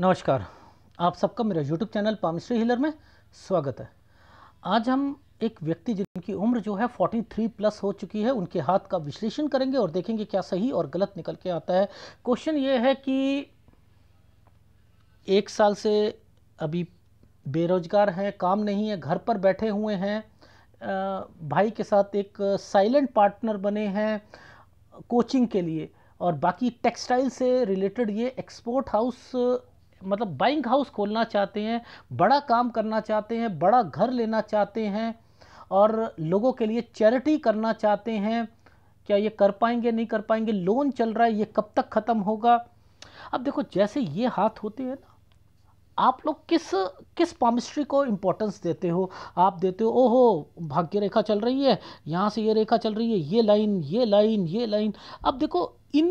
नमस्कार आप सबका मेरा यूट्यूब चैनल पामिश्री हिलर में स्वागत है आज हम एक व्यक्ति जिनकी उम्र जो है 43 प्लस हो चुकी है उनके हाथ का विश्लेषण करेंगे और देखेंगे क्या सही और गलत निकल के आता है क्वेश्चन ये है कि एक साल से अभी बेरोजगार हैं काम नहीं है घर पर बैठे हुए हैं भाई के साथ एक साइलेंट पार्टनर बने हैं कोचिंग के लिए और बाकी टेक्सटाइल से रिलेटेड ये एक्सपोर्ट हाउस मतलब बाइंग हाउस खोलना चाहते हैं बड़ा काम करना चाहते हैं बड़ा घर लेना चाहते हैं और लोगों के लिए चैरिटी करना चाहते हैं क्या ये कर पाएंगे नहीं कर पाएंगे लोन चल रहा है ये कब तक ख़त्म होगा अब देखो जैसे ये हाथ होते हैं ना आप लोग किस किस पामिस्ट्री को इम्पोर्टेंस देते हो आप देते हो ओहो भाग्य रेखा चल रही है यहाँ से ये रेखा चल रही है ये लाइन ये लाइन ये लाइन अब देखो इन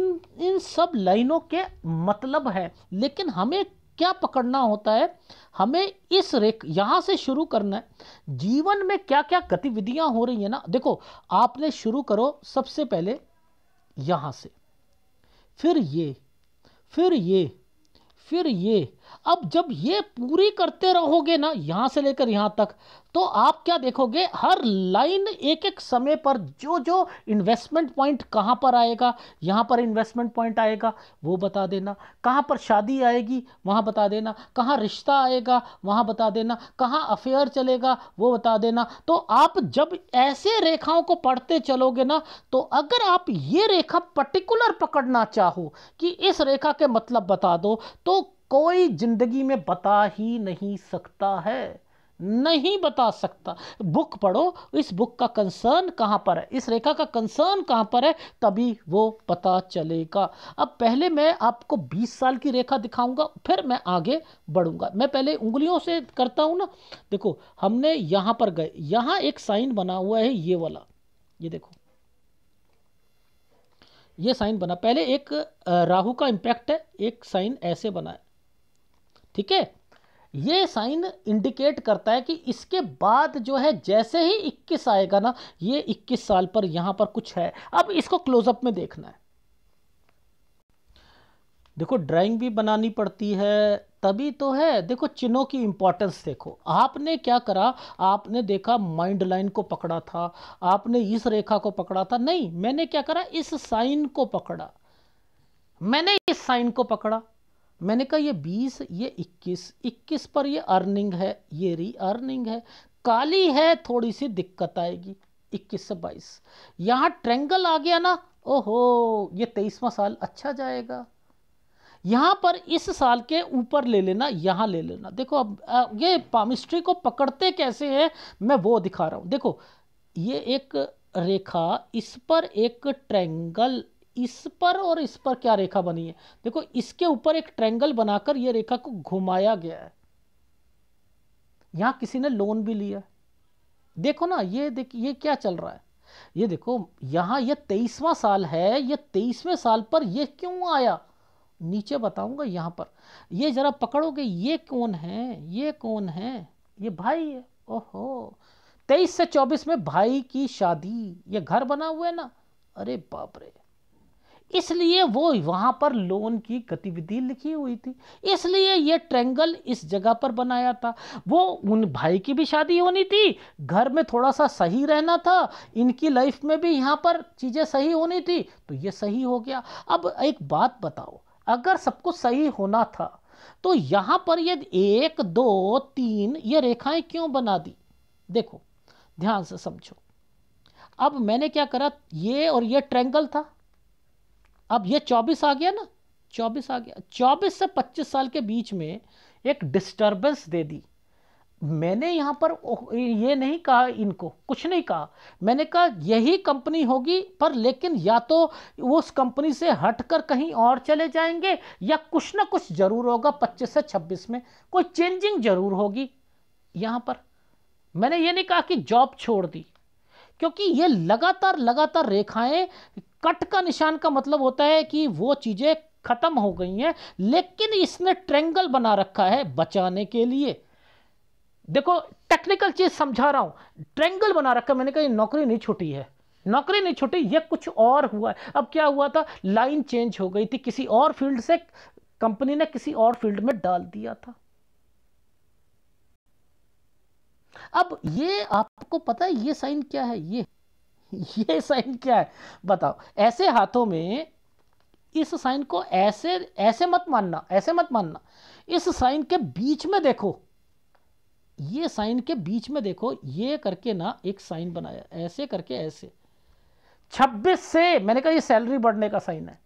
इन सब लाइनों के मतलब है लेकिन हमें क्या पकड़ना होता है हमें इस रेख यहाँ से शुरू करना है जीवन में क्या क्या गतिविधियाँ हो रही है ना देखो आपने शुरू करो सबसे पहले यहाँ से फिर ये फिर ये फिर ये अब जब ये पूरी करते रहोगे ना यहाँ से लेकर यहाँ तक तो आप क्या देखोगे हर लाइन एक एक समय पर जो जो इन्वेस्टमेंट पॉइंट कहाँ पर आएगा यहाँ पर इन्वेस्टमेंट पॉइंट आएगा वो बता देना कहाँ पर शादी आएगी वहाँ बता देना कहाँ रिश्ता आएगा वहाँ बता देना कहाँ अफेयर चलेगा वो बता देना तो आप जब ऐसे रेखाओं को पढ़ते चलोगे ना तो अगर आप ये रेखा पर्टिकुलर पकड़ना चाहो कि इस रेखा के मतलब बता दो तो कोई जिंदगी में बता ही नहीं सकता है नहीं बता सकता बुक पढ़ो इस बुक का कंसर्न कहां पर है इस रेखा का कंसर्न कहां पर है तभी वो पता चलेगा अब पहले मैं आपको 20 साल की रेखा दिखाऊंगा फिर मैं आगे बढ़ूंगा मैं पहले उंगलियों से करता हूं ना देखो हमने यहां पर गए यहां एक साइन बना हुआ है ये वाला ये देखो ये साइन बना पहले एक राहु का इम्पैक्ट है एक साइन ऐसे बना है ठीक है ये साइन इंडिकेट करता है कि इसके बाद जो है जैसे ही 21 आएगा ना ये 21 साल पर यहां पर कुछ है अब इसको क्लोजअप में देखना है देखो ड्राइंग भी बनानी पड़ती है तभी तो है देखो चिन्हों की इंपॉर्टेंस देखो आपने क्या करा आपने देखा माइंड लाइन को पकड़ा था आपने इस रेखा को पकड़ा था नहीं मैंने क्या करा इस साइन को पकड़ा मैंने इस साइन को पकड़ा मैंने कहा ये बीस ये इक्कीस इक्कीस पर ये अर्निंग है ये री अर्निंग है काली है थोड़ी सी दिक्कत आएगी इक्कीस से बाईस यहाँ ट्रेंगल आ गया ना ओहो ये तेईसवा साल अच्छा जाएगा यहाँ पर इस साल के ऊपर ले लेना यहाँ ले लेना देखो अब ये पामिस्ट्री को पकड़ते कैसे हैं मैं वो दिखा रहा हूँ देखो ये एक रेखा इस पर एक ट्रेंगल इस पर और इस पर क्या रेखा बनी है देखो इसके ऊपर एक ट्रेंगल बनाकर यह रेखा को घुमाया गया है यहां किसी ने लोन भी लिया देखो ना ये देख ये क्या चल रहा है ये देखो यहां ये तेईसवां साल है ये तेईसवें साल पर ये क्यों आया नीचे बताऊंगा यहां पर ये जरा पकड़ोगे ये कौन है ये कौन है ये भाई है ओहो तेईस से चौबीस में भाई की शादी ये घर बना हुआ है ना अरे बाप रे इसलिए वो वहां पर लोन की गतिविधि लिखी हुई थी इसलिए ये ट्रेंगल इस जगह पर बनाया था वो उन भाई की भी शादी होनी थी घर में थोड़ा सा सही रहना था इनकी लाइफ में भी यहाँ पर चीज़ें सही होनी थी तो ये सही हो गया अब एक बात बताओ अगर सब कुछ सही होना था तो यहाँ पर ये एक दो तीन ये रेखाएं क्यों बना दी देखो ध्यान से समझो अब मैंने क्या करा ये और ये ट्रेंगल था अब ये चौबीस आ गया ना चौबीस आ गया चौबीस से पच्चीस साल के बीच में एक डिस्टर्बेंस दे दी मैंने यहाँ पर ये नहीं कहा इनको कुछ नहीं कहा मैंने कहा यही कंपनी होगी पर लेकिन या तो वो उस कंपनी से हटकर कहीं और चले जाएंगे या कुछ ना कुछ ज़रूर होगा 25 से 26 में कोई चेंजिंग ज़रूर होगी यहाँ पर मैंने ये नहीं कहा कि जॉब छोड़ दी क्योंकि ये लगातार लगातार रेखाएं कट का निशान का मतलब होता है कि वो चीज़ें ख़त्म हो गई हैं लेकिन इसने ट्रेंगल बना रखा है बचाने के लिए देखो टेक्निकल चीज़ समझा रहा हूं ट्रेंगल बना रखा मैंने कहा नौकरी नहीं छुटी है नौकरी नहीं छुटी ये कुछ और हुआ है अब क्या हुआ था लाइन चेंज हो गई थी किसी और फील्ड से कंपनी ने किसी और फील्ड में डाल दिया था अब ये आपको पता है ये साइन क्या है ये ये साइन क्या है बताओ ऐसे हाथों में इस साइन को ऐसे ऐसे मत मानना ऐसे मत मानना इस साइन के बीच में देखो ये साइन के बीच में देखो ये करके ना एक साइन बनाया ऐसे करके ऐसे 26 से मैंने कहा ये सैलरी बढ़ने का साइन है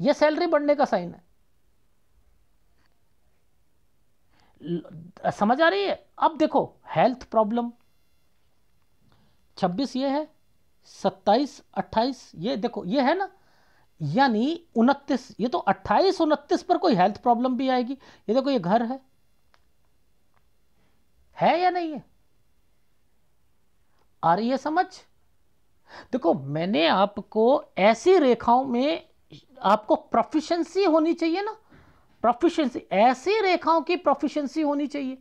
ये सैलरी बढ़ने का साइन है समझ आ रही है अब देखो हेल्थ प्रॉब्लम 26 ये है 27 28 ये देखो ये है ना यानी 29 ये तो 28 29 पर कोई हेल्थ प्रॉब्लम भी आएगी ये देखो ये घर है है या नहीं है आ रही है समझ देखो मैंने आपको ऐसी रेखाओं में आपको प्रोफिशंसी होनी चाहिए ना प्रोफिशेंसी ऐसी रेखाओं की प्रोफिशियंसी होनी चाहिए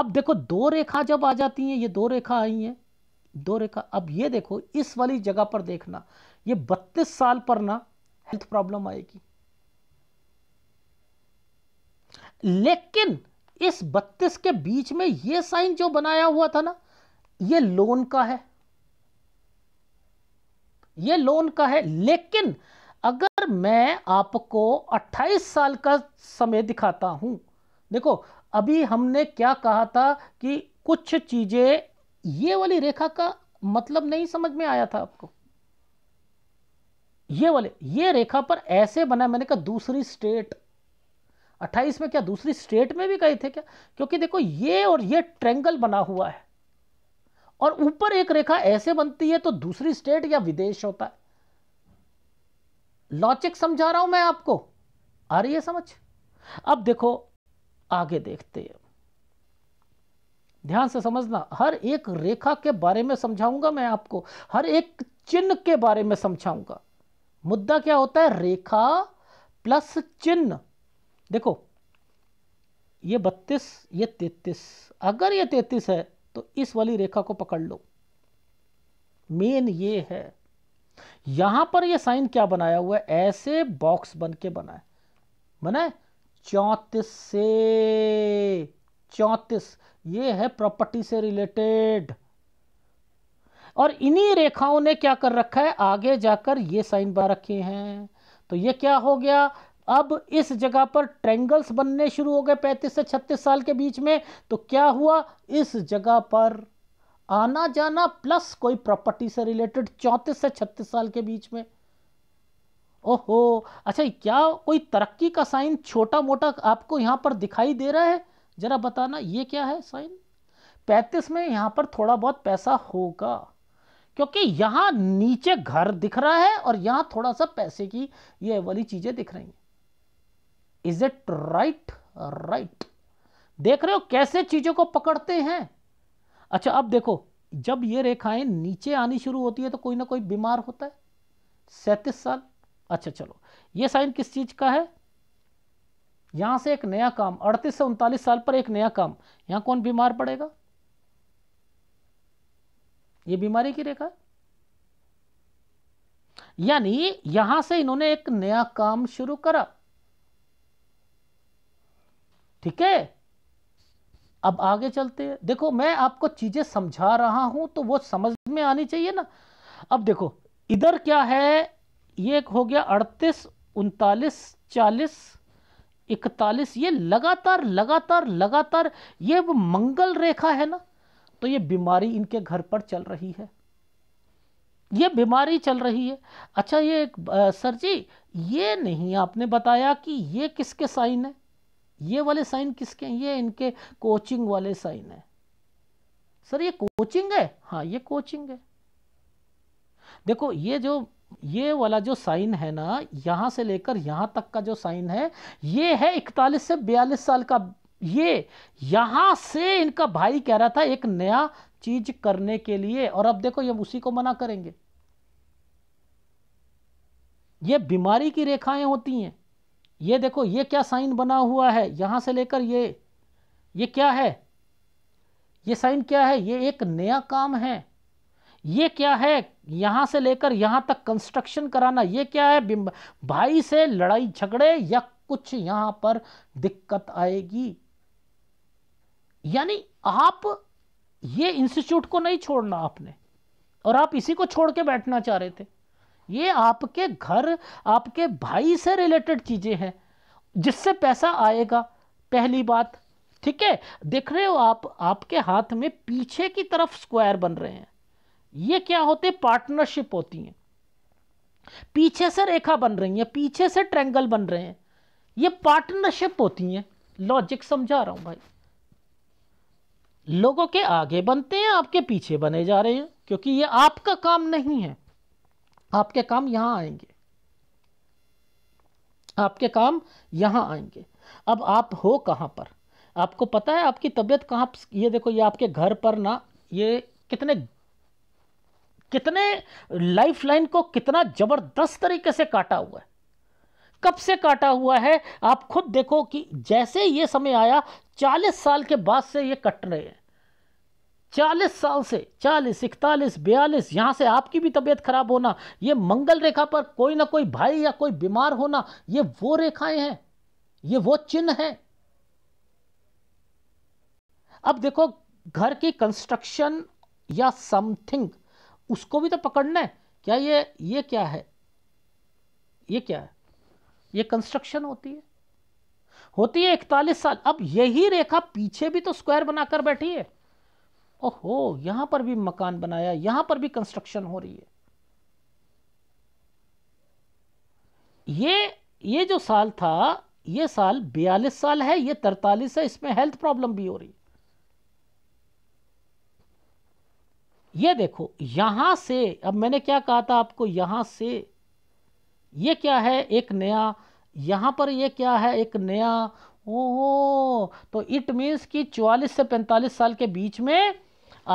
अब देखो दो रेखा जब आ जाती हैं ये दो रेखा आई हैं दो रेखा अब ये देखो इस वाली जगह पर देखना ये बत्तीस साल पर ना हेल्थ प्रॉब्लम आएगी लेकिन इस बत्तीस के बीच में ये साइन जो बनाया हुआ था ना ये लोन का है ये लोन का है लेकिन अगर मैं आपको 28 साल का समय दिखाता हूं देखो अभी हमने क्या कहा था कि कुछ चीज़ें ये वाली रेखा का मतलब नहीं समझ में आया था आपको ये वाले ये रेखा पर ऐसे बना मैंने कहा दूसरी स्टेट 28 में क्या दूसरी स्टेट में भी गए थे क्या क्योंकि देखो ये और ये ट्रेंगल बना हुआ है और ऊपर एक रेखा ऐसे बनती है तो दूसरी स्टेट या विदेश होता है लॉजिक समझा रहा हूं मैं आपको आ रही है समझ अब देखो आगे देखते हैं ध्यान से समझना हर एक रेखा के बारे में समझाऊंगा मैं आपको हर एक चिन्ह के बारे में समझाऊंगा मुद्दा क्या होता है रेखा प्लस चिन्ह देखो ये बत्तीस ये तेतीस अगर ये तेतीस है तो इस वाली रेखा को पकड़ लो मेन ये है यहां पर ये साइन क्या बनाया हुआ है ऐसे बॉक्स बन के बनाए बना चौतीस से चौतीस ये है प्रॉपर्टी से रिलेटेड और इन्हीं रेखाओं ने क्या कर रखा है आगे जाकर ये साइन बना रखे हैं तो ये क्या हो गया अब इस जगह पर ट्रेंगल्स बनने शुरू हो गए 35 से 36 साल के बीच में तो क्या हुआ इस जगह पर आना जाना प्लस कोई प्रॉपर्टी से रिलेटेड चौंतीस से छत्तीस साल के बीच में ओहो अच्छा क्या कोई तरक्की का साइन छोटा मोटा आपको यहां पर दिखाई दे रहा है ज़रा बताना ये क्या है साइन पैंतीस में यहां पर थोड़ा बहुत पैसा होगा क्योंकि यहां नीचे घर दिख रहा है और यहां थोड़ा सा पैसे की ये वाली चीज़ें दिख रही हैं इज इट राइट राइट देख रहे हो कैसे चीज़ों को पकड़ते हैं अच्छा अब देखो जब ये रेखाएं नीचे आनी शुरू होती है तो कोई ना कोई बीमार होता है सैंतीस साल अच्छा चलो ये साइन किस चीज़ का है यहां से एक नया काम अड़तीस से उनतालीस साल पर एक नया काम यहां कौन बीमार पड़ेगा ये बीमारी की रेखा यानी यहां से इन्होंने एक नया काम शुरू करा ठीक है अब आगे चलते हैं देखो मैं आपको चीज़ें समझा रहा हूं तो वो समझ में आनी चाहिए ना अब देखो इधर क्या है ये हो गया अड़तीस उनतालीस चालीस इकतालीस ये लगातार लगातार लगातार ये वो मंगल रेखा है ना तो ये बीमारी इनके घर पर चल रही है ये बीमारी चल रही है अच्छा ये आ, सर जी ये नहीं आपने बताया कि ये किसके साइन है ये वाले साइन किसके हैं ये इनके कोचिंग वाले साइन है सर ये कोचिंग है हाँ ये कोचिंग है देखो ये जो ये वाला जो साइन है ना यहां से लेकर यहां तक का जो साइन है ये है इकतालीस से बयालीस साल का ये यहां से इनका भाई कह रहा था एक नया चीज करने के लिए और अब देखो ये उसी को मना करेंगे ये बीमारी की रेखाएं होती हैं ये देखो ये क्या साइन बना हुआ है यहां से लेकर ये ये क्या है ये साइन क्या है ये एक नया काम है ये क्या है यहां से लेकर यहां तक कंस्ट्रक्शन कराना ये क्या है भाई से लड़ाई झगड़े या कुछ यहां पर दिक्कत आएगी यानी आप ये इंस्टीट्यूट को नहीं छोड़ना आपने और आप इसी को छोड़ के बैठना चाह रहे थे ये आपके घर आपके भाई से रिलेटेड चीज़ें हैं जिससे पैसा आएगा पहली बात ठीक है देख रहे हो आप आपके हाथ में पीछे की तरफ स्क्वायर बन रहे हैं ये क्या होते पार्टनरशिप होती हैं पीछे से रेखा बन रही है पीछे से ट्रेंगल बन रहे हैं ये पार्टनरशिप होती हैं लॉजिक समझा रहा हूं भाई लोगों के आगे बनते हैं आपके पीछे बने जा रहे हैं क्योंकि ये आपका काम नहीं है आपके काम यहां आएंगे आपके काम यहां आएंगे अब आप हो कहां पर आपको पता है आपकी तबीयत कहां ये देखो ये आपके घर पर ना ये कितने कितने लाइफलाइन को कितना ज़बरदस्त तरीके से काटा हुआ है कब से काटा हुआ है आप खुद देखो कि जैसे ये समय आया चालीस साल के बाद से ये कट रहे हैं चालीस साल से चालीस इकतालीस बयालीस यहाँ से आपकी भी तबीयत खराब होना ये मंगल रेखा पर कोई ना कोई भाई या कोई बीमार होना ये वो रेखाएं हैं ये वो चिन्ह हैं अब देखो घर की कंस्ट्रक्शन या समथिंग उसको भी तो पकड़ना है क्या ये ये क्या है ये क्या है ये कंस्ट्रक्शन होती है होती है इकतालीस साल अब यही रेखा पीछे भी तो स्क्वायर बनाकर बैठी है ओहो यहां पर भी मकान बनाया यहां पर भी कंस्ट्रक्शन हो रही है ये ये जो साल था ये साल बयालीस साल है ये तरतालीस है इसमें हेल्थ प्रॉब्लम भी हो रही है ये देखो यहां से अब मैंने क्या कहा था आपको यहां से ये क्या है एक नया यहां पर ये क्या है एक नया ओ तो इट मीन्स कि 44 से 45 साल के बीच में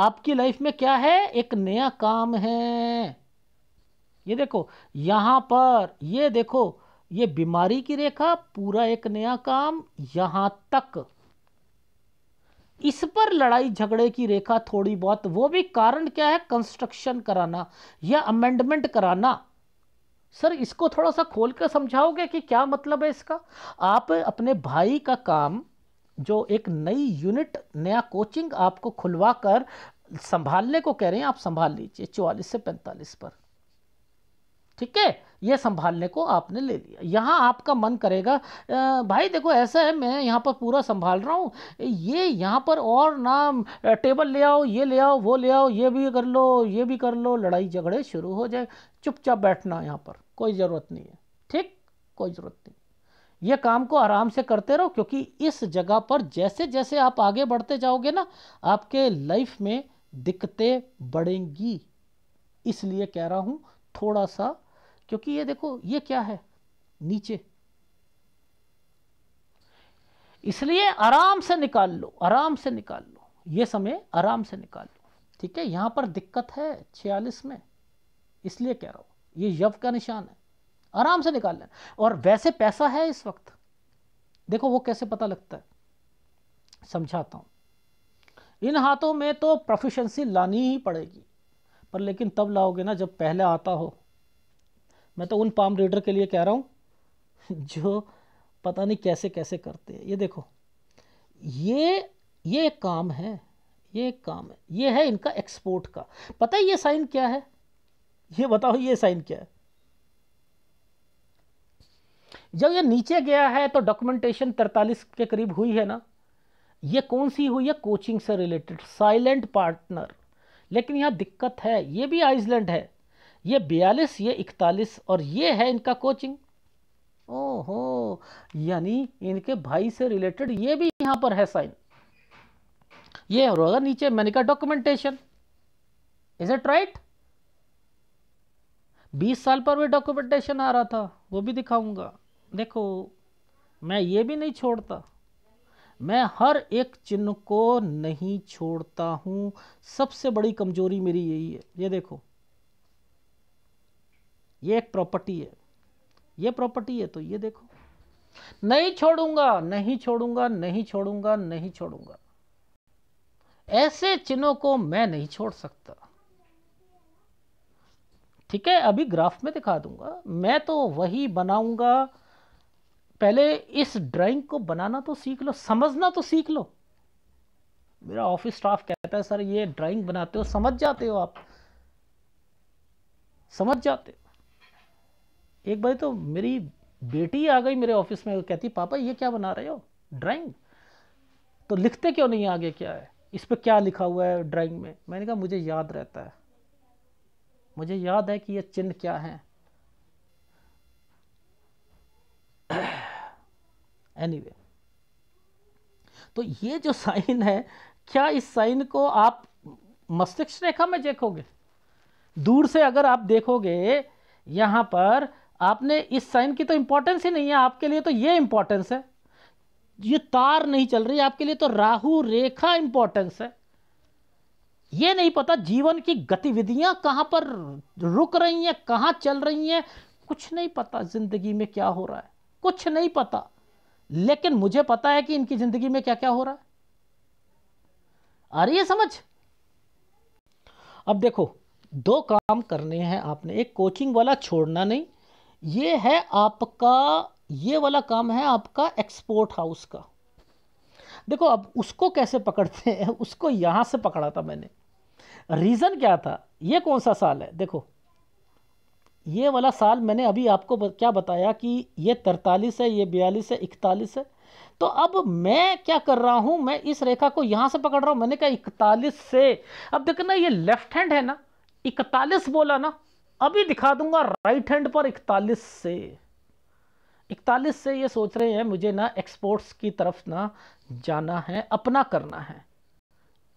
आपकी लाइफ में क्या है एक नया काम है ये देखो यहाँ पर ये देखो ये बीमारी की रेखा पूरा एक नया काम यहाँ तक इस पर लड़ाई झगड़े की रेखा थोड़ी बहुत वो भी कारण क्या है कंस्ट्रक्शन कराना या अमेंडमेंट कराना सर इसको थोड़ा सा खोल कर समझाओगे कि क्या मतलब है इसका आप अपने भाई का काम जो एक नई यूनिट नया कोचिंग आपको खुलवा कर संभालने को कह रहे हैं आप संभाल लीजिए चौवालीस से पैंतालीस पर ठीक है ये संभालने को आपने ले लिया यहाँ आपका मन करेगा भाई देखो ऐसा है मैं यहाँ पर पूरा संभाल रहा हूँ ये यहाँ पर और ना टेबल ले आओ ये ले आओ वो ले आओ ये भी कर लो ये भी कर लो लड़ाई झगड़े शुरू हो जाए चुपचाप बैठना यहाँ पर कोई ज़रूरत नहीं है ठीक कोई ज़रूरत नहीं ये काम को आराम से करते रहो क्योंकि इस जगह पर जैसे जैसे आप आगे बढ़ते जाओगे ना आपके लाइफ में दिक्कतें बढ़ेंगी इसलिए कह रहा हूं थोड़ा सा क्योंकि ये देखो ये क्या है नीचे इसलिए आराम से निकाल लो आराम से निकाल लो ये समय आराम से निकाल लो ठीक है यहां पर दिक्कत है छियालीस में इसलिए कह रहा हूं ये यव का निशान है आराम से निकाल लें और वैसे पैसा है इस वक्त देखो वो कैसे पता लगता है समझाता हूँ इन हाथों में तो प्रोफिशंसी लानी ही पड़ेगी पर लेकिन तब लाओगे ना जब पहले आता हो मैं तो उन पाम रीडर के लिए कह रहा हूँ जो पता नहीं कैसे कैसे करते हैं ये देखो ये ये एक काम है ये एक काम है ये है इनका एक्सपोर्ट का पता है ये साइन क्या है ये बताओ ये साइन क्या है जब ये नीचे गया है तो डॉक्यूमेंटेशन तैतालीस के करीब हुई है ना ये कौन सी हुई है कोचिंग से रिलेटेड साइलेंट पार्टनर लेकिन यहाँ दिक्कत है ये भी आइसलैंड है ये बयालीस ये इकतालीस और ये है इनका कोचिंग ओहो यानी इनके भाई से रिलेटेड ये भी यहाँ पर है साइन ये होगा नीचे मैंने कहा डॉक्यूमेंटेशन इज इट राइट बीस साल पर भी डॉक्यूमेंटेशन आ रहा था वो भी दिखाऊंगा देखो मैं ये भी नहीं छोड़ता मैं हर एक चिन्ह को नहीं छोड़ता हूं सबसे बड़ी कमजोरी मेरी यही है ये देखो ये एक प्रॉपर्टी है ये प्रॉपर्टी है तो ये देखो नहीं छोड़ूंगा नहीं छोड़ूंगा नहीं छोड़ूंगा नहीं छोड़ूंगा ऐसे चिन्हों को मैं नहीं छोड़ सकता ठीक है अभी ग्राफ में दिखा दूंगा मैं तो वही बनाऊंगा पहले इस ड्राइंग को बनाना तो सीख लो समझना तो सीख लो मेरा ऑफिस स्टाफ कहता है सर ये ड्राइंग बनाते हो समझ जाते हो आप समझ जाते हो एक बार तो मेरी बेटी आ गई मेरे ऑफिस में कहती पापा ये क्या बना रहे हो ड्राइंग तो लिखते क्यों नहीं आगे क्या है इस पर क्या लिखा हुआ है ड्राइंग में मैंने कहा मुझे याद रहता है मुझे याद है कि ये चिन्ह क्या है एनीवे तो ये जो साइन है क्या इस साइन को आप मस्तिष्क रेखा में देखोगे दूर से अगर आप देखोगे यहां पर आपने इस साइन की तो इंपॉर्टेंस ही नहीं है आपके लिए तो ये इंपॉर्टेंस है ये तार नहीं चल रही आपके लिए तो राहु रेखा इंपॉर्टेंस है ये नहीं पता जीवन की गतिविधियां कहां पर रुक रही हैं कहां चल रही हैं कुछ नहीं पता ज़िंदगी में क्या हो रहा है कुछ नहीं पता लेकिन मुझे पता है कि इनकी जिंदगी में क्या क्या हो रहा है आ रही है समझ अब देखो दो काम करने हैं आपने एक कोचिंग वाला छोड़ना नहीं ये है आपका ये वाला काम है आपका एक्सपोर्ट हाउस का देखो अब उसको कैसे पकड़ते हैं उसको यहां से पकड़ा था मैंने रीज़न क्या था ये कौन सा साल है देखो ये वाला साल मैंने अभी आपको क्या बताया कि ये तरतालीस है ये बयालीस है इकतालीस है तो अब मैं क्या कर रहा हूँ मैं इस रेखा को यहाँ से पकड़ रहा हूँ मैंने कहा इकतालीस से अब देखना ये लेफ्ट हैंड है ना इकतालीस बोला ना अभी दिखा दूंगा राइट हैंड पर इकतालीस से इकतालीस से ये सोच रहे हैं मुझे ना एक्सपोर्ट्स की तरफ ना जाना है अपना करना है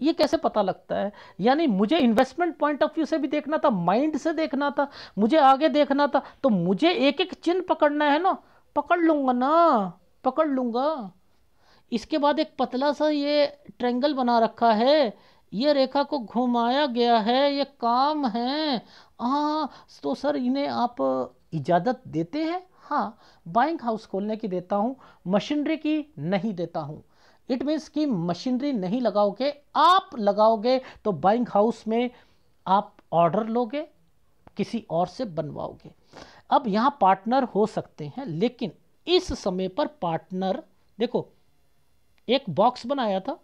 ये कैसे पता लगता है यानी मुझे इन्वेस्टमेंट पॉइंट ऑफ व्यू से भी देखना था माइंड से देखना था मुझे आगे देखना था तो मुझे एक एक चिन्ह पकड़ना है ना पकड़ लूंगा ना पकड़ लूंगा इसके बाद एक पतला सा ये ट्रेंगल बना रखा है ये रेखा को घुमाया गया है ये काम है हाँ तो सर इन्हें आप इजाज़त देते हैं हाँ बाइंग हाउस खोलने की देता हूँ मशीनरी की नहीं देता हूँ इट मीन्स कि मशीनरी नहीं लगाओगे आप लगाओगे तो बाइंग हाउस में आप ऑर्डर लोगे किसी और से बनवाओगे अब यहाँ पार्टनर हो सकते हैं लेकिन इस समय पर पार्टनर देखो एक बॉक्स बनाया था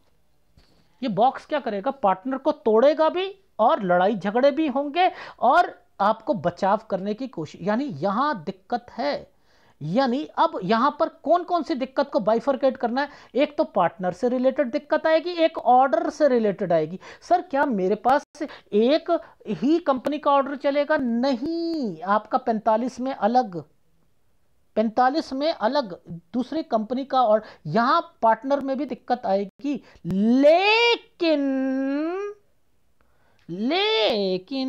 ये बॉक्स क्या करेगा पार्टनर को तोड़ेगा भी और लड़ाई झगड़े भी होंगे और आपको बचाव करने की कोशिश यानी यहां दिक्कत है यानी अब यहां पर कौन कौन सी दिक्कत को बाइफरकेट करना है एक तो पार्टनर से रिलेटेड दिक्कत आएगी एक ऑर्डर से रिलेटेड आएगी सर क्या मेरे पास एक ही कंपनी का ऑर्डर चलेगा नहीं आपका पैंतालीस में अलग पैंतालीस में अलग दूसरी कंपनी का और यहां पार्टनर में भी दिक्कत आएगी लेकिन लेकिन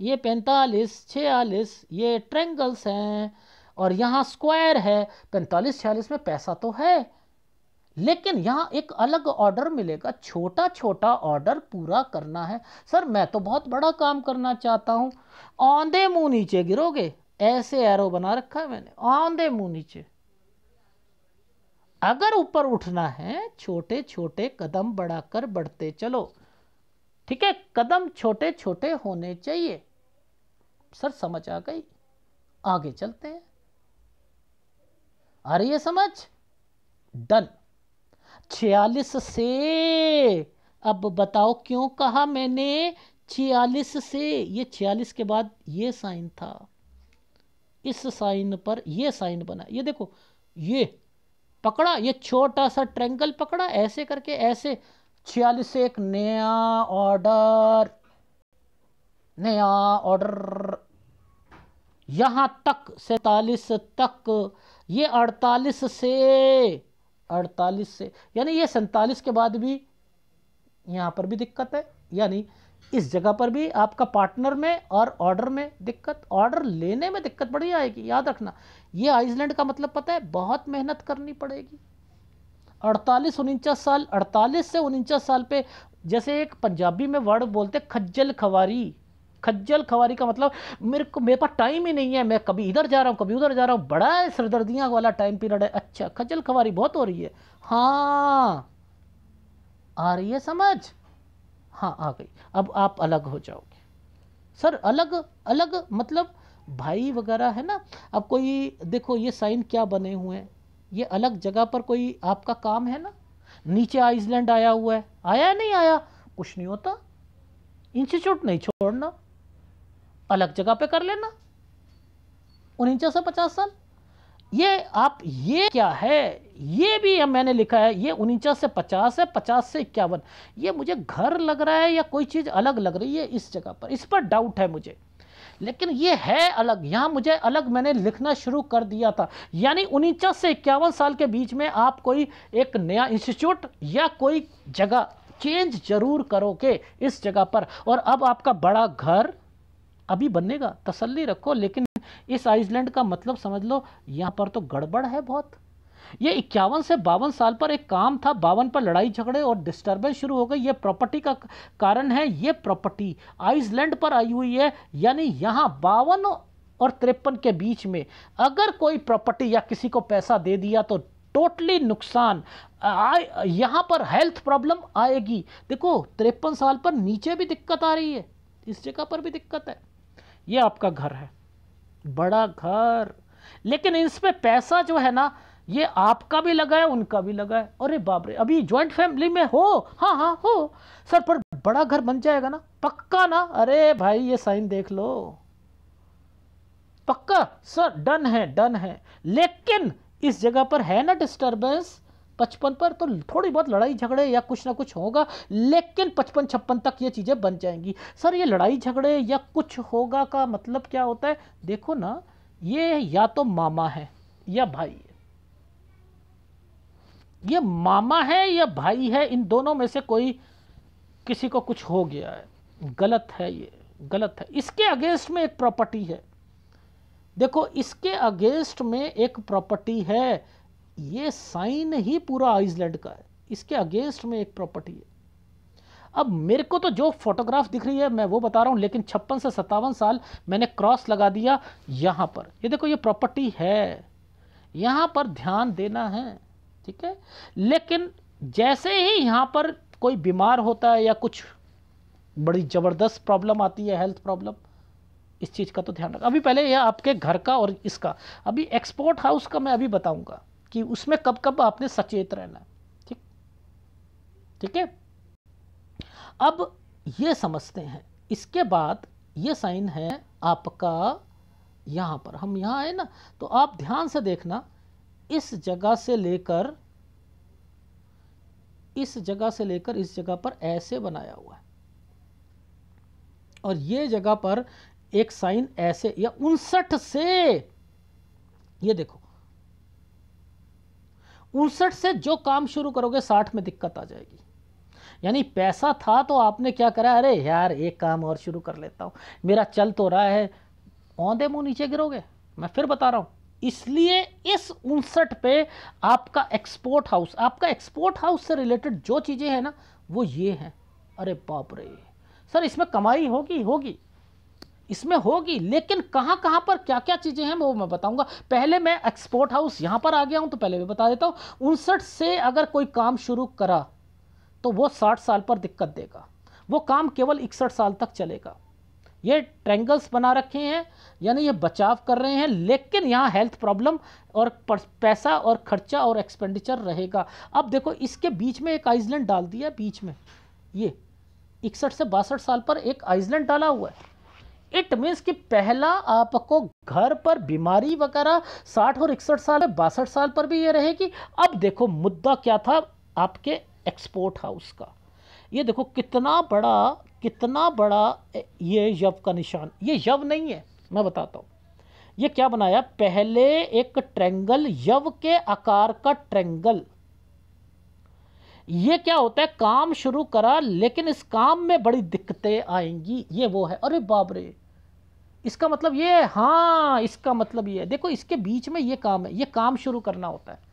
ये पैंतालीस छियालीस ये ट्रेंगल्स हैं और यहाँ स्क्वायर है पैंतालीस छियालीस में पैसा तो है लेकिन यहाँ एक अलग ऑर्डर मिलेगा छोटा छोटा ऑर्डर पूरा करना है सर मैं तो बहुत बड़ा काम करना चाहता हूँ आंधे मुंह नीचे गिरोगे ऐसे एरो बना रखा है मैंने आंधे मुंह नीचे अगर ऊपर उठना है छोटे छोटे कदम बढ़ाकर बढ़ते चलो ठीक है कदम छोटे छोटे होने चाहिए सर समझ आ गई आगे चलते हैं आ रही समझ डन छियालीस से अब बताओ क्यों कहा मैंने छियालीस से ये छियालीस के बाद ये साइन था इस साइन पर ये साइन बना ये देखो ये पकड़ा ये छोटा सा ट्रेंगल पकड़ा ऐसे करके ऐसे छियालीस से एक नया ऑर्डर नया ऑर्डर यहाँ तक सैतालीस तक ये अड़तालीस से अड़तालीस से यानी ये सैंतालीस के बाद भी यहाँ पर भी दिक्कत है यानी इस जगह पर भी आपका पार्टनर में और ऑर्डर में दिक्कत ऑर्डर लेने में दिक्कत बड़ी आएगी याद रखना ये आइसलैंड का मतलब पता है बहुत मेहनत करनी पड़ेगी अड़तालीस उनचास साल अड़तालीस से उनचास साल पे जैसे एक पंजाबी में वर्ड बोलते खज्जल खवारी खज्जल खवारी का मतलब मेरे को मेरे पास टाइम ही नहीं है मैं कभी इधर जा रहा हूँ कभी उधर जा रहा हूँ बड़ा सरदर्दियाँ वाला टाइम पीरियड है अच्छा खज्जल खवारी बहुत हो रही है हाँ आ रही है समझ हाँ आ गई अब आप अलग हो जाओगे सर अलग अलग मतलब भाई वगैरह है ना अब कोई देखो ये साइन क्या बने हुए हैं ये अलग जगह पर कोई आपका काम है ना नीचे आइसलैंड आया हुआ है आया नहीं आया कुछ नहीं होता इंस्टीट्यूट नहीं छोड़ना अलग जगह पे कर लेना उनचास सौ पचास साल ये आप ये क्या है ये भी मैंने लिखा है ये उनचास से पचास है पचास से इक्यावन ये मुझे घर लग रहा है या कोई चीज़ अलग लग रही है इस जगह पर इस पर डाउट है मुझे लेकिन ये है अलग यहाँ मुझे अलग मैंने लिखना शुरू कर दिया था यानी उनचास से इक्यावन साल के बीच में आप कोई एक नया इंस्टीट्यूट या कोई जगह चेंज जरूर करोगे इस जगह पर और अब आपका बड़ा घर अभी बनेगा तसल्ली रखो लेकिन इस आइसलैंड का मतलब समझ लो यहाँ पर तो गड़बड़ है बहुत ये इक्यावन से बावन साल पर एक काम था बावन पर लड़ाई झगड़े और डिस्टर्बेंस शुरू हो गई ये प्रॉपर्टी का कारण है ये प्रॉपर्टी आइसलैंड पर आई हुई है यानी यहाँ बावन और तिरपन के बीच में अगर कोई प्रॉपर्टी या किसी को पैसा दे दिया तो टोटली नुकसान यहाँ पर हेल्थ प्रॉब्लम आएगी देखो तिरपन साल पर नीचे भी दिक्कत आ रही है इस जगह पर भी दिक्कत है ये आपका घर है बड़ा घर लेकिन इसमें पैसा जो है ना ये आपका भी लगा है उनका भी लगा है अरे बाबरे अभी ज्वाइंट फैमिली में हो हाँ हाँ हो सर पर बड़ा घर बन जाएगा ना पक्का ना अरे भाई ये साइन देख लो पक्का सर डन है डन है लेकिन इस जगह पर है ना डिस्टर्बेंस पचपन पर तो थोड़ी बहुत लड़ाई झगड़े या कुछ ना कुछ होगा लेकिन पचपन छप्पन तक ये चीज़ें बन जाएंगी सर ये लड़ाई झगड़े या कुछ होगा का मतलब क्या होता है देखो ना ये या तो मामा है या भाई है ये मामा है या भाई है इन दोनों में से कोई किसी को कुछ हो गया है गलत है ये गलत है इसके अगेंस्ट में एक प्रॉपर्टी है देखो इसके अगेंस्ट में एक प्रॉपर्टी है ये साइन ही पूरा आइसलैंड का है इसके अगेंस्ट में एक प्रॉपर्टी है अब मेरे को तो जो फोटोग्राफ दिख रही है मैं वो बता रहा हूँ लेकिन छप्पन से सत्तावन साल मैंने क्रॉस लगा दिया यहाँ पर ये देखो ये प्रॉपर्टी है यहाँ पर ध्यान देना है ठीक है लेकिन जैसे ही यहाँ पर कोई बीमार होता है या कुछ बड़ी ज़बरदस्त प्रॉब्लम आती है हेल्थ प्रॉब्लम इस चीज़ का तो ध्यान रखा अभी पहले यह आपके घर का और इसका अभी एक्सपोर्ट हाउस का मैं अभी बताऊंगा कि उसमें कब कब आपने सचेत रहना है ठीक ठीक है अब ये समझते हैं इसके बाद ये साइन है आपका यहाँ पर हम यहाँ आए ना तो आप ध्यान से देखना इस जगह से लेकर इस जगह से लेकर इस जगह पर ऐसे बनाया हुआ है और ये जगह पर एक साइन ऐसे या उनसठ से ये देखो उनसठ से जो काम शुरू करोगे साठ में दिक्कत आ जाएगी यानी पैसा था तो आपने क्या करा अरे यार एक काम और शुरू कर लेता हूँ मेरा चल तो रहा है औंधे मुँह नीचे गिरोगे मैं फिर बता रहा हूँ इसलिए इस उनसठ पे आपका एक्सपोर्ट हाउस आपका एक्सपोर्ट हाउस से रिलेटेड जो चीज़ें हैं ना वो ये हैं अरे बाप रे सर इसमें कमाई होगी होगी इसमें होगी लेकिन कहाँ कहां पर क्या क्या चीज़ें हैं वो मैं बताऊंगा पहले मैं एक्सपोर्ट हाउस यहाँ पर आ गया हूं तो पहले भी बता देता हूं उनसठ से अगर कोई काम शुरू करा तो वो साठ साल पर दिक्कत देगा वो काम केवल इकसठ साल तक चलेगा ये ट्रैंगल्स बना रखे हैं यानी ये बचाव कर रहे हैं लेकिन यहाँ हेल्थ प्रॉब्लम और पैसा और खर्चा और एक्सपेंडिचर रहेगा अब देखो इसके बीच में एक आइसलैंड डाल दिया बीच में ये इकसठ से बासठ साल पर एक आइसलैंड डाला हुआ है इट मीन्स कि पहला आपको घर पर बीमारी वगैरह साठ और इकसठ साल बासठ साल पर भी ये रहेगी अब देखो मुद्दा क्या था आपके एक्सपोर्ट हाउस का ये देखो कितना बड़ा कितना बड़ा ये यव का निशान ये यव नहीं है मैं बताता हूँ ये क्या बनाया पहले एक ट्रेंगल यव के आकार का ट्रेंगल ये क्या होता है काम शुरू करा लेकिन इस काम में बड़ी दिक्कतें आएंगी ये वो है अरे बाप रे इसका मतलब ये है हाँ इसका मतलब ये है देखो इसके बीच में ये काम है ये काम शुरू करना होता है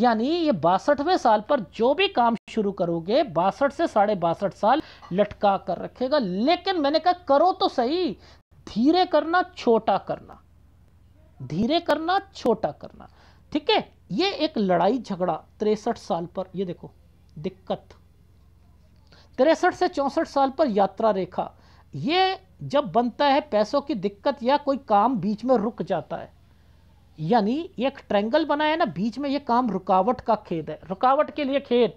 यानी ये बासठवें साल पर जो भी काम शुरू करोगे बासठ से साढ़े बासठ साल लटका कर रखेगा लेकिन मैंने कहा करो तो सही धीरे करना छोटा करना धीरे करना छोटा करना ठीक है ये एक लड़ाई झगड़ा तिरसठ साल पर ये देखो दिक्कत तिरसठ से चौंसठ साल पर यात्रा रेखा ये जब बनता है पैसों की दिक्कत या कोई काम बीच में रुक जाता है यानी एक ट्रेंगल बना है ना बीच में ये काम रुकावट का खेत है रुकावट के लिए खेत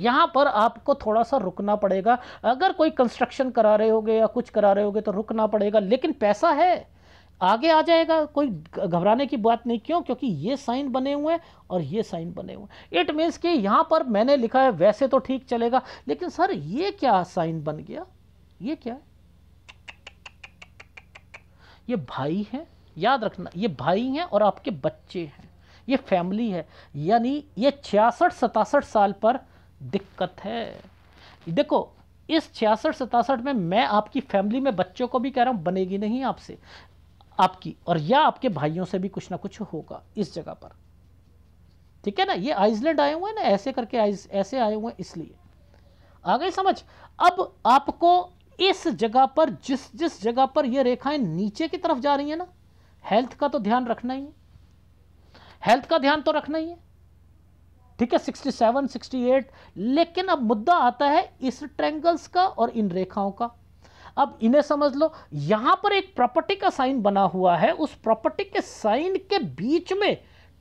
यहाँ पर आपको थोड़ा सा रुकना पड़ेगा अगर कोई कंस्ट्रक्शन करा रहे होगे या कुछ करा रहे होगे तो रुकना पड़ेगा लेकिन पैसा है आगे आ जाएगा कोई घबराने की बात नहीं क्यों क्योंकि ये साइन बने हुए हैं और ये साइन बने हुए हैं इट मीन्स कि यहाँ पर मैंने लिखा है वैसे तो ठीक चलेगा लेकिन सर ये क्या साइन बन गया ये क्या है ये भाई हैं याद रखना ये भाई हैं और आपके बच्चे हैं ये फैमिली है यानी ये छियासठ सतासठ साल पर दिक्कत है देखो इस छियासठ सतासठ में मैं आपकी फैमिली में बच्चों को भी कह रहा हूँ बनेगी नहीं आपसे आपकी और या आपके भाइयों से भी कुछ ना कुछ होगा इस जगह पर ठीक है ना ये आइसलैंड आए हुए हैं ना ऐसे करके आइस ऐसे आए हुए हैं इसलिए आ गई समझ अब आपको इस जगह पर जिस जिस जगह पर ये रेखाएं नीचे की तरफ जा रही है ना हेल्थ का तो ध्यान रखना ही है हेल्थ का ध्यान तो रखना ही है ठीक है 67, 68 लेकिन अब मुद्दा आता है इस ट्रेंगल्स का और इन रेखाओं का अब इन्हें समझ लो यहां पर एक प्रॉपर्टी का साइन बना हुआ है उस प्रॉपर्टी के साइन के बीच में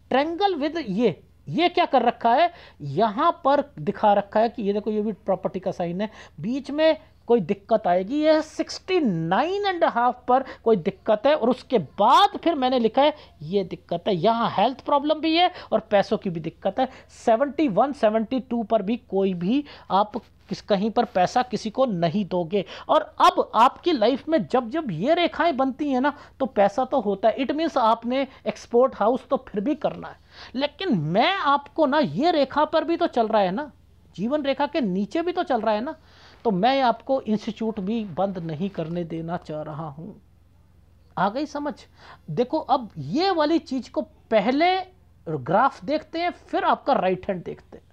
ट्रेंगल विद ये ये क्या कर रखा है यहां पर दिखा रखा है कि ये देखो ये भी प्रॉपर्टी का साइन है बीच में कोई दिक्कत आएगी यह सिक्सटी नाइन एंड हाफ पर कोई दिक्कत है और उसके बाद फिर मैंने लिखा है ये दिक्कत है यहाँ हेल्थ प्रॉब्लम भी है और पैसों की भी दिक्कत है सेवेंटी वन सेवेंटी टू पर भी कोई भी आप किस कहीं पर पैसा किसी को नहीं दोगे और अब आपकी लाइफ में जब जब ये रेखाएं बनती हैं ना तो पैसा तो होता है इट मीन्स आपने एक्सपोर्ट हाउस तो फिर भी करना है लेकिन मैं आपको ना ये रेखा पर भी तो चल रहा है ना जीवन रेखा के नीचे भी तो चल रहा है ना तो मैं आपको इंस्टीट्यूट भी बंद नहीं करने देना चाह रहा हूं आ गई समझ देखो अब ये वाली चीज को पहले ग्राफ देखते हैं फिर आपका राइट हैंड देखते हैं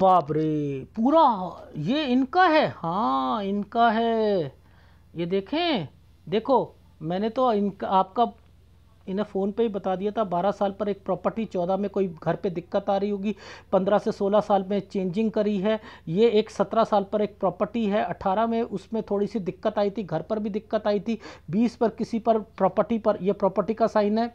बाप रे पूरा ये इनका है हाँ इनका है ये देखें देखो मैंने तो इनका आपका इन्हें फ़ोन पे ही बता दिया था बारह साल पर एक प्रॉपर्टी चौदह में कोई घर पे दिक्कत आ रही होगी पंद्रह से सोलह साल में चेंजिंग करी है ये एक सत्रह साल पर एक प्रॉपर्टी है अठारह में उसमें थोड़ी सी दिक्कत आई थी घर पर भी दिक्कत आई थी बीस पर किसी पर प्रॉपर्टी पर यह प्रॉपर्टी का साइन है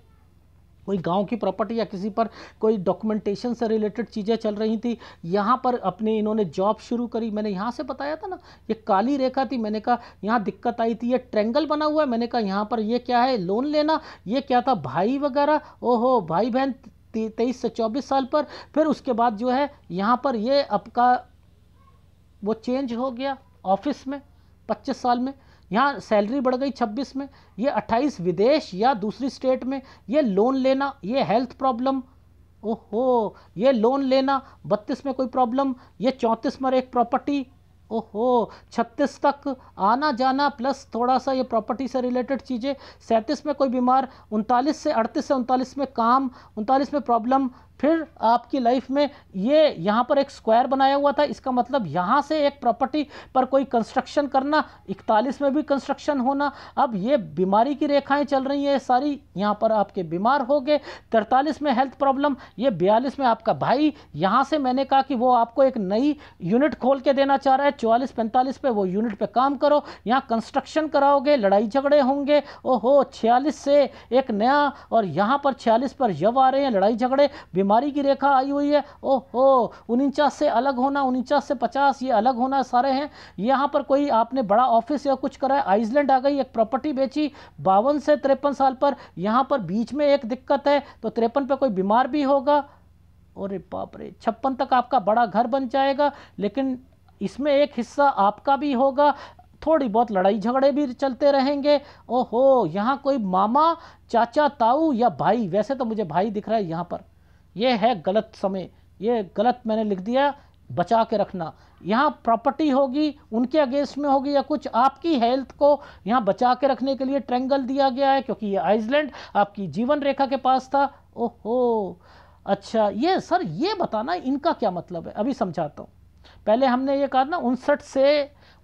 कोई गांव की प्रॉपर्टी या किसी पर कोई डॉक्यूमेंटेशन से रिलेटेड चीज़ें चल रही थी यहाँ पर अपने इन्होंने जॉब शुरू करी मैंने यहाँ से बताया था ना ये काली रेखा थी मैंने कहा यहाँ दिक्कत आई थी ये ट्रेंगल बना हुआ है मैंने कहा यहाँ पर ये क्या है लोन लेना ये क्या था भाई वगैरह ओहो भाई बहन तेईस से चौबीस साल पर फिर उसके बाद जो है यहाँ पर ये आपका वो चेंज हो गया ऑफिस में पच्चीस साल में यहाँ सैलरी बढ़ गई 26 में ये 28 विदेश या दूसरी स्टेट में ये लोन लेना ये हेल्थ प्रॉब्लम ओहो ये लोन लेना बत्तीस में कोई प्रॉब्लम ये चौंतीस में एक प्रॉपर्टी ओहो छत्तीस तक आना जाना प्लस थोड़ा सा ये प्रॉपर्टी से रिलेटेड चीज़ें सैंतीस में कोई बीमार उनतालीस से अड़तीस से उनतालीस में काम उनतालीस में प्रॉब्लम फिर आपकी लाइफ में ये यहाँ पर एक स्क्वायर बनाया हुआ था इसका मतलब यहाँ से एक प्रॉपर्टी पर कोई कंस्ट्रक्शन करना इकतालीस में भी कंस्ट्रक्शन होना अब ये बीमारी की रेखाएं चल रही हैं सारी यहाँ पर आपके बीमार हो गए तिरतालीस में हेल्थ प्रॉब्लम ये बयालीस में आपका भाई यहाँ से मैंने कहा कि वो आपको एक नई यूनिट खोल के देना चाह रहा है चौवालीस पैंतालीस पर वो यूनिट पर काम करो यहाँ कंस्ट्रक्शन कराओगे लड़ाई झगड़े होंगे ओहो छियालीस से एक नया और यहाँ पर छियालीस पर यव आ रहे हैं लड़ाई झगड़े बीमारी की रेखा आई हुई है ओहो उनचास से अलग होना उनचास से पचास ये अलग होना सारे हैं यहाँ पर कोई आपने बड़ा ऑफिस या कुछ करा है आइसलैंड आ गई एक प्रॉपर्टी बेची बावन से तिरपन साल पर यहाँ पर बीच में एक दिक्कत है तो तिरपन पर कोई बीमार भी होगा अरे बाप रे छप्पन तक आपका बड़ा घर बन जाएगा लेकिन इसमें एक हिस्सा आपका भी होगा थोड़ी बहुत लड़ाई झगड़े भी चलते रहेंगे ओहो यहाँ कोई मामा चाचा ताऊ या भाई वैसे तो मुझे भाई दिख रहा है यहाँ पर ये है गलत समय ये गलत मैंने लिख दिया बचा के रखना यहाँ प्रॉपर्टी होगी उनके अगेंस्ट में होगी या कुछ आपकी हेल्थ को यहाँ बचा के रखने के लिए ट्रेंगल दिया गया है क्योंकि ये आइसलैंड आपकी जीवन रेखा के पास था ओहो अच्छा ये सर ये बताना इनका क्या मतलब है अभी समझाता हूँ पहले हमने ये कहा ना उनसठ से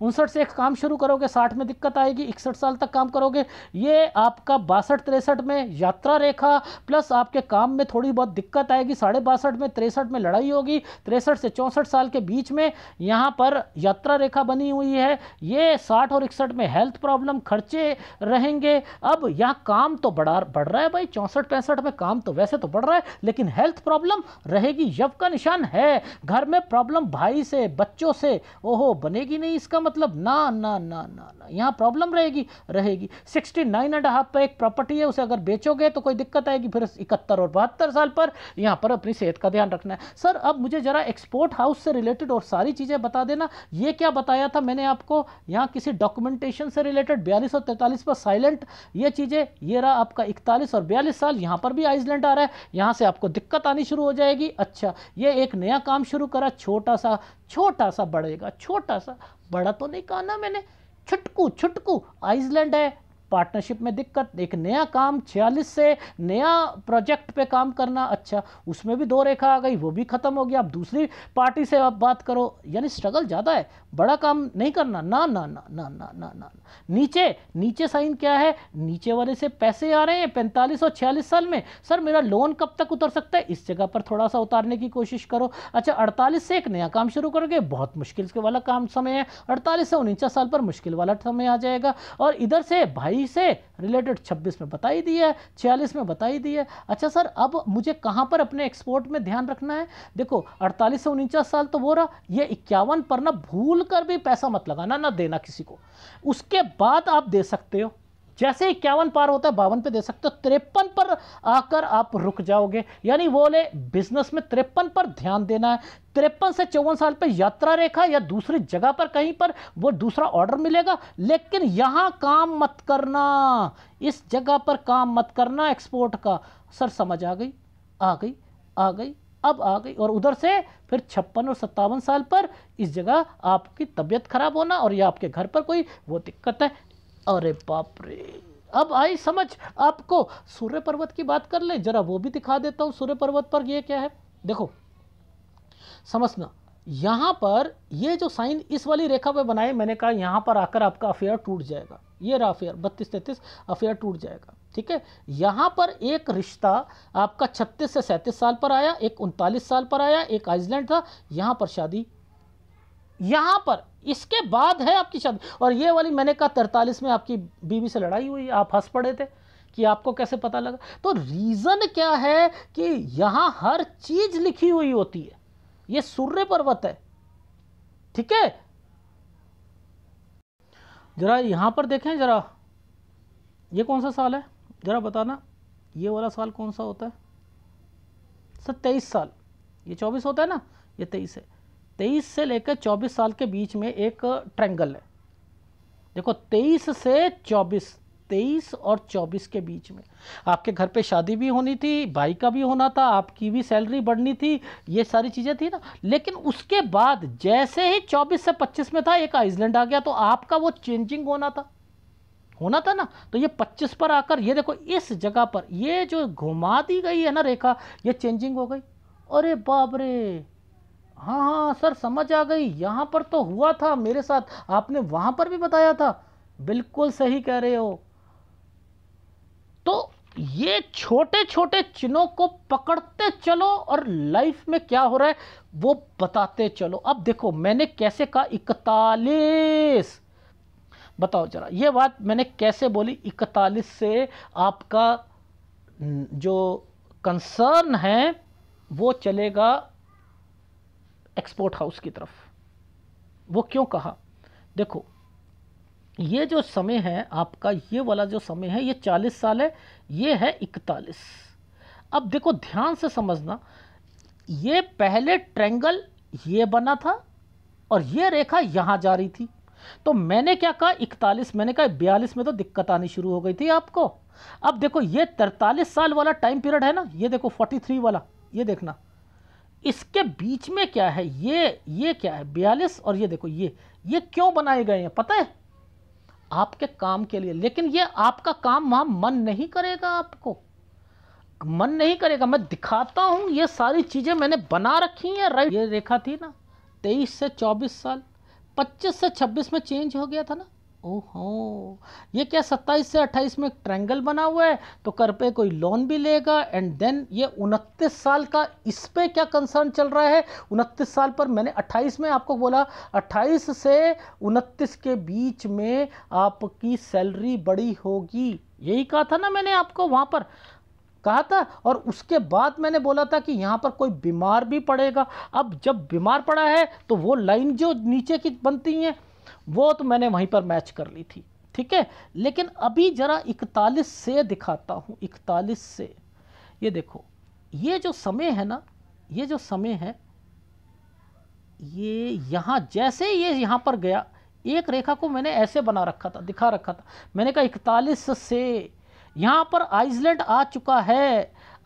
उनसठ से एक काम शुरू करोगे साठ में दिक्कत आएगी इकसठ साल तक काम करोगे ये आपका बासठ तिरसठ में यात्रा रेखा प्लस आपके काम में थोड़ी बहुत दिक्कत आएगी साढ़े बासठ में तिरसठ में लड़ाई होगी तिरसठ से चौंसठ साल के बीच में यहाँ पर यात्रा रेखा बनी हुई है ये साठ और इकसठ में हेल्थ प्रॉब्लम खर्चे रहेंगे अब यहाँ काम तो बढ़ा बढ़ रहा है भाई चौंसठ पैंसठ में काम तो वैसे तो बढ़ रहा है लेकिन हेल्थ प्रॉब्लम रहेगी यव का निशान है घर में प्रॉब्लम भाई से बच्चों से ओहो बनेगी नहीं इसका मतलब मतलब ना ना ना ना ना यहाँ प्रॉब्लम रहेगी रहेगी सिक्सटी नाइन एंड हाफ पर एक प्रॉपर्टी है उसे अगर बेचोगे तो कोई दिक्कत आएगी फिर इकहत्तर और बहत्तर साल पर यहाँ पर अपनी सेहत का ध्यान रखना है सर अब मुझे ज़रा एक्सपोर्ट हाउस से रिलेटेड और सारी चीज़ें बता देना ये क्या बताया था मैंने आपको यहाँ किसी डॉक्यूमेंटेशन से रिलेटेड बयालीस और तैंतालीस पर साइलेंट ये चीज़ें ये रहा आपका इकतालीस और बयालीस साल यहाँ पर भी आइसलैंड आ रहा है यहाँ से आपको दिक्कत आनी शुरू हो जाएगी अच्छा ये एक नया काम शुरू करा छोटा सा छोटा सा बढ़ेगा छोटा सा बड़ा तो नहीं कहा ना मैंने छुटकू छुटकू आइसलैंड है पार्टनरशिप में दिक्कत एक नया काम छियालीस से नया प्रोजेक्ट पे काम करना अच्छा उसमें भी दो रेखा आ गई वो भी ख़त्म हो गया अब दूसरी पार्टी से आप बात करो यानी स्ट्रगल ज़्यादा है बड़ा काम नहीं करना ना ना ना ना ना ना ना नीचे नीचे साइन क्या है नीचे वाले से पैसे आ रहे हैं पैंतालीस और छियालीस साल में सर मेरा लोन कब तक उतर सकता है इस जगह पर थोड़ा सा उतारने की कोशिश करो अच्छा अड़तालीस से एक नया काम शुरू करोगे बहुत मुश्किल वाला काम समय है अड़तालीस से उनचास साल पर मुश्किल वाला समय आ जाएगा और इधर से भाई यही से रिलेटेड 26 में बताई दी है 46 में बताई दी है अच्छा सर अब मुझे कहाँ पर अपने एक्सपोर्ट में ध्यान रखना है देखो 48 से उनचास साल तो वो रहा ये इक्यावन पर ना भूल कर भी पैसा मत लगाना ना देना किसी को उसके बाद आप दे सकते हो जैसे इक्यावन पार होता है बावन पे दे सकते हो तिरपन पर आकर आप रुक जाओगे यानी बोले बिजनेस में तिरपन पर ध्यान देना है तिरपन से चौवन साल पे यात्रा रेखा या दूसरी जगह पर कहीं पर वो दूसरा ऑर्डर मिलेगा लेकिन यहाँ काम मत करना इस जगह पर काम मत करना एक्सपोर्ट का सर समझ आ गई आ गई आ गई अब आ गई और उधर से फिर छप्पन और सत्तावन साल पर इस जगह आपकी तबीयत खराब होना और या आपके घर पर कोई वो दिक्कत है अरे बाप रे अब आई समझ आपको सूर्य पर्वत की बात कर ले जरा वो भी दिखा देता हूं सूर्य पर्वत पर ये क्या है देखो समझना यहां पर ये जो साइन इस वाली रेखा पे बनाए मैंने कहा यहां पर आकर आपका अफेयर टूट जाएगा ये रहा अफेयर बत्तीस तैतीस अफेयर टूट जाएगा ठीक है यहां पर एक रिश्ता आपका छत्तीस से सैंतीस साल पर आया एक उनतालीस साल पर आया एक आइसलैंड था यहां पर शादी यहां पर इसके बाद है आपकी शादी और ये वाली मैंने कहा तैतालीस में आपकी बीवी से लड़ाई हुई आप हंस पड़े थे कि आपको कैसे पता लगा तो रीज़न क्या है कि यहाँ हर चीज़ लिखी हुई होती है ये सूर्य पर्वत है ठीक है ज़रा यहाँ पर देखें ज़रा ये कौन सा साल है ज़रा बताना ये वाला साल कौन सा होता है सर तेईस साल ये चौबीस होता है ना ये तेईस है तेईस से लेकर चौबीस साल के बीच में एक ट्रैंगल है देखो तेईस से चौबीस तेईस और चौबीस के बीच में आपके घर पे शादी भी होनी थी भाई का भी होना था आपकी भी सैलरी बढ़नी थी ये सारी चीज़ें थी ना लेकिन उसके बाद जैसे ही चौबीस से पच्चीस में था एक आइसलैंड आ गया तो आपका वो चेंजिंग होना था होना था ना तो ये 25 पर आकर ये देखो इस जगह पर ये जो घुमा दी गई है ना रेखा ये चेंजिंग हो गई अरे बाप रे हाँ हाँ सर समझ आ गई यहाँ पर तो हुआ था मेरे साथ आपने वहाँ पर भी बताया था बिल्कुल सही कह रहे हो तो ये छोटे छोटे चिन्हों को पकड़ते चलो और लाइफ में क्या हो रहा है वो बताते चलो अब देखो मैंने कैसे कहा इकतालीस बताओ जरा ये बात मैंने कैसे बोली इकतालीस से आपका जो कंसर्न है वो चलेगा एक्सपोर्ट हाउस की तरफ वो क्यों कहा देखो ये जो समय है आपका ये वाला जो समय है ये चालीस साल है ये है इकतालीस अब देखो ध्यान से समझना ये पहले ट्रेंगल ये बना था और ये रेखा यहां जा रही थी तो मैंने क्या कहा इकतालीस मैंने कहा बयालीस में तो दिक्कत आनी शुरू हो गई थी आपको अब देखो ये तरतालीस साल वाला टाइम पीरियड है ना ये देखो फोर्टी थ्री वाला ये देखना इसके बीच में क्या है ये ये क्या है बयालीस और ये देखो ये ये क्यों बनाए गए हैं पता है आपके काम के लिए लेकिन ये आपका काम वहां मन नहीं करेगा आपको मन नहीं करेगा मैं दिखाता हूं ये सारी चीज़ें मैंने बना रखी हैं राइट ये रेखा थी ना तेईस से चौबीस साल पच्चीस से छब्बीस में चेंज हो गया था ना ओहो ये क्या 27 से 28 में ट्रैंगल बना हुआ है तो कर पे कोई लोन भी लेगा एंड देन ये उनतीस साल का इस पर क्या कंसर्न चल रहा है उनतीस साल पर मैंने 28 में आपको बोला 28 से उनतीस के बीच में आपकी सैलरी बड़ी होगी यही कहा था ना मैंने आपको वहाँ पर कहा था और उसके बाद मैंने बोला था कि यहाँ पर कोई बीमार भी पड़ेगा अब जब बीमार पड़ा है तो वो लाइन जो नीचे की बनती हैं वो तो मैंने वहीं पर मैच कर ली थी ठीक है लेकिन अभी ज़रा 41 से दिखाता हूँ 41 से ये देखो ये जो समय है ना ये जो समय है ये यहाँ जैसे ये यहाँ पर गया एक रेखा को मैंने ऐसे बना रखा था दिखा रखा था मैंने कहा इकतालीस से यहाँ पर आइसलैंड आ चुका है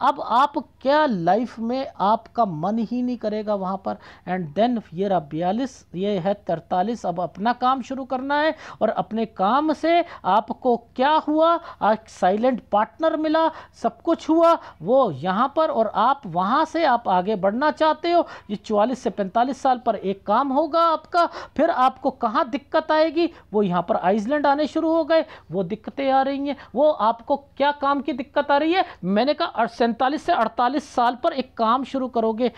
अब आप क्या लाइफ में आपका मन ही नहीं करेगा वहाँ पर एंड देन ये रहा बयालीस ये है तरतालीस अब अपना काम शुरू करना है और अपने काम से आपको क्या हुआ आज साइलेंट पार्टनर मिला सब कुछ हुआ वो यहाँ पर और आप वहाँ से आप आगे बढ़ना चाहते हो ये चवालीस से पैंतालीस साल पर एक काम होगा आपका फिर आपको कहाँ दिक्कत आएगी वो यहाँ पर आइसलैंड आने शुरू हो गए वो दिक्कतें आ रही हैं वो आपको क्या काम की दिक्कत आ रही है मैंने कहा अर्सेंट पैंतालीस से अड़तालीस साल पर एक काम शुरू करोगे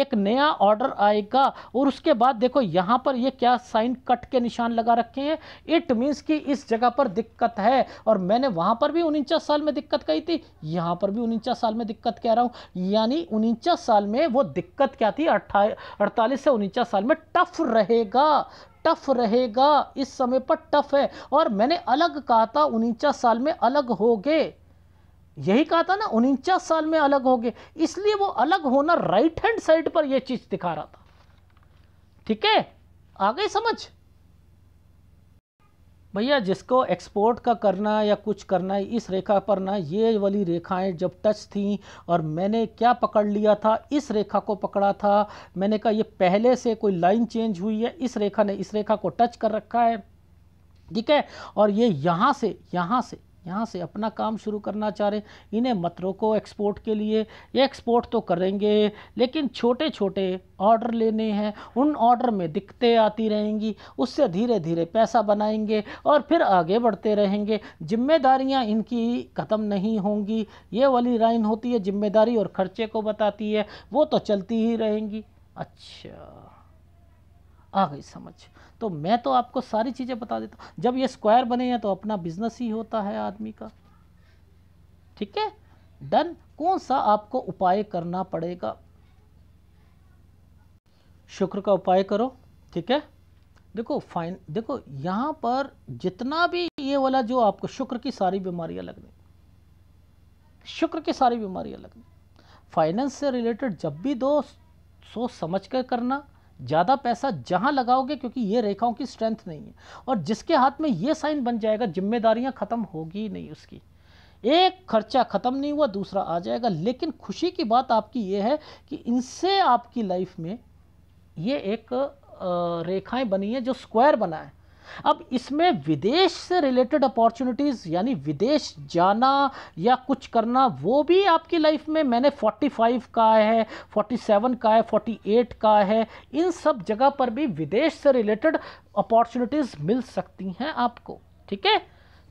एक नया ऑर्डर आएगा और उसके बाद देखो यहाँ पर ये क्या साइन कट के निशान लगा रखे हैं इट मीन्स कि इस जगह पर दिक्कत है और मैंने वहाँ पर भी उनचास साल में दिक्कत कही थी यहाँ पर भी उनचास साल में दिक्कत कह रहा हूँ यानी उनचास साल में वो दिक्कत क्या थी अट्ठा अड़तालीस से उनचास साल में टफ रहेगा टफ रहेगा इस समय पर टफ है और मैंने अलग कहा था उनचास साल में अलग हो गए यही कहा था ना उनचास साल में अलग हो गए इसलिए वो अलग होना राइट हैंड साइड पर यह चीज दिखा रहा था ठीक है आ गई समझ भैया जिसको एक्सपोर्ट का करना या कुछ करना है इस रेखा पर ना ये वाली रेखाएं जब टच थी और मैंने क्या पकड़ लिया था इस रेखा को पकड़ा था मैंने कहा ये पहले से कोई लाइन चेंज हुई है इस रेखा ने इस रेखा को टच कर रखा है ठीक है और ये यहाँ से यहाँ से यहाँ से अपना काम शुरू करना चाह रहे इन्हें मत रोको एक्सपोर्ट के लिए ये एक्सपोर्ट तो करेंगे लेकिन छोटे छोटे ऑर्डर लेने हैं उन ऑर्डर में दिक्कतें आती रहेंगी उससे धीरे धीरे पैसा बनाएंगे और फिर आगे बढ़ते रहेंगे जिम्मेदारियाँ इनकी ख़त्म नहीं होंगी ये वाली लाइन होती है जिम्मेदारी और ख़र्चे को बताती है वो तो चलती ही रहेंगी अच्छा आ गई समझ तो मैं तो आपको सारी चीज़ें बता देता हूँ जब ये स्क्वायर बने हैं तो अपना बिजनेस ही होता है आदमी का ठीक है डन कौन सा आपको उपाय करना पड़ेगा शुक्र का उपाय करो ठीक है देखो फाइन देखो यहाँ पर जितना भी ये वाला जो आपको शुक्र की सारी बीमारियाँ लगनी शुक्र की सारी बीमारियाँ लगनी फाइनेंस से रिलेटेड जब भी दो सोच समझ कर करना ज़्यादा पैसा जहाँ लगाओगे क्योंकि ये रेखाओं की स्ट्रेंथ नहीं है और जिसके हाथ में ये साइन बन जाएगा जिम्मेदारियाँ ख़त्म होगी नहीं उसकी एक खर्चा ख़त्म नहीं हुआ दूसरा आ जाएगा लेकिन खुशी की बात आपकी ये है कि इनसे आपकी लाइफ में ये एक रेखाएं बनी हैं जो स्क्वायर बना है अब इसमें विदेश से रिलेटेड अपॉर्चुनिटीज़ यानी विदेश जाना या कुछ करना वो भी आपकी लाइफ में मैंने 45 का है 47 का है 48 का है इन सब जगह पर भी विदेश से रिलेटेड अपॉर्चुनिटीज़ मिल सकती हैं आपको ठीक है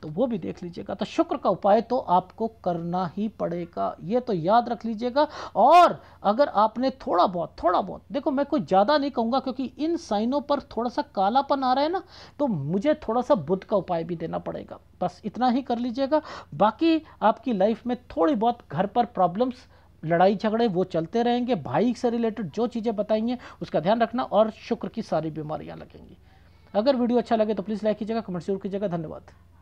तो वो भी देख लीजिएगा तो शुक्र का उपाय तो आपको करना ही पड़ेगा ये तो याद रख लीजिएगा और अगर आपने थोड़ा बहुत थोड़ा बहुत देखो मैं कुछ ज़्यादा नहीं कहूँगा क्योंकि इन साइनों पर थोड़ा सा कालापन आ रहा है ना तो मुझे थोड़ा सा बुद्ध का उपाय भी देना पड़ेगा बस इतना ही कर लीजिएगा बाकी आपकी लाइफ में थोड़ी बहुत घर पर प्रॉब्लम्स लड़ाई झगड़े वो चलते रहेंगे भाई से रिलेटेड जो चीज़ें बताएंगे उसका ध्यान रखना और शुक्र की सारी बीमारियाँ लगेंगी अगर वीडियो अच्छा लगे तो प्लीज़ लाइक कीजिएगा कमेंट जरूर कीजिएगा धन्यवाद